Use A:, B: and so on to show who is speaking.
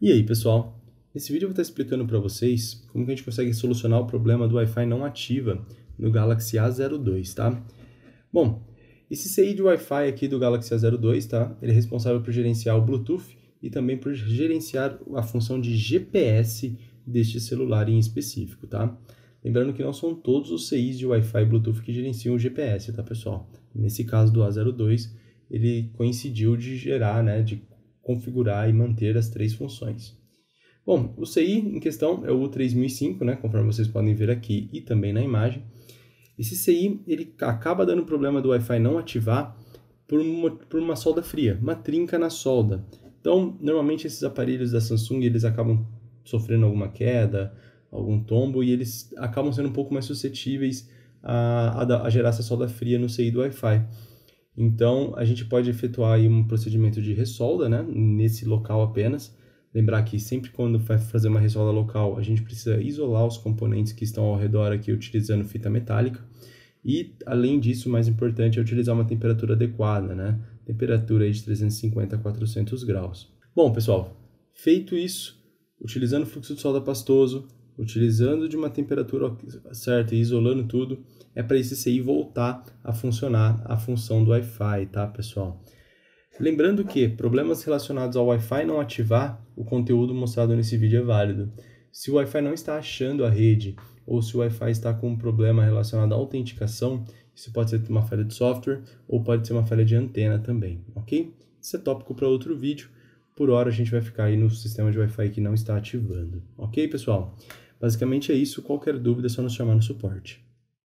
A: E aí, pessoal? Nesse vídeo eu vou estar explicando para vocês como que a gente consegue solucionar o problema do Wi-Fi não ativa no Galaxy A02, tá? Bom, esse CI de Wi-Fi aqui do Galaxy A02, tá? Ele é responsável por gerenciar o Bluetooth e também por gerenciar a função de GPS deste celular em específico, tá? Lembrando que não são todos os CIs de Wi-Fi e Bluetooth que gerenciam o GPS, tá, pessoal? Nesse caso do A02, ele coincidiu de gerar, né, de configurar e manter as três funções. Bom, o CI em questão é o 3005, né, conforme vocês podem ver aqui e também na imagem. Esse CI ele acaba dando problema do Wi-Fi não ativar por uma, por uma solda fria, uma trinca na solda. Então, normalmente esses aparelhos da Samsung eles acabam sofrendo alguma queda, algum tombo e eles acabam sendo um pouco mais suscetíveis a, a, a gerar essa solda fria no CI do Wi-Fi. Então, a gente pode efetuar aí um procedimento de ressolda, né, nesse local apenas. Lembrar que sempre quando vai fazer uma ressolda local, a gente precisa isolar os componentes que estão ao redor aqui utilizando fita metálica. E, além disso, o mais importante é utilizar uma temperatura adequada, né? Temperatura de 350 a 400 graus. Bom, pessoal, feito isso, utilizando o fluxo de solda pastoso, utilizando de uma temperatura certa e isolando tudo, é para esse CI voltar a funcionar a função do Wi-Fi, tá, pessoal? Lembrando que problemas relacionados ao Wi-Fi não ativar, o conteúdo mostrado nesse vídeo é válido. Se o Wi-Fi não está achando a rede ou se o Wi-Fi está com um problema relacionado à autenticação, isso pode ser uma falha de software ou pode ser uma falha de antena também, ok? Isso é tópico para outro vídeo. Por hora a gente vai ficar aí no sistema de Wi-Fi que não está ativando, ok, pessoal? Basicamente é isso. Qualquer dúvida é só nos chamar no suporte.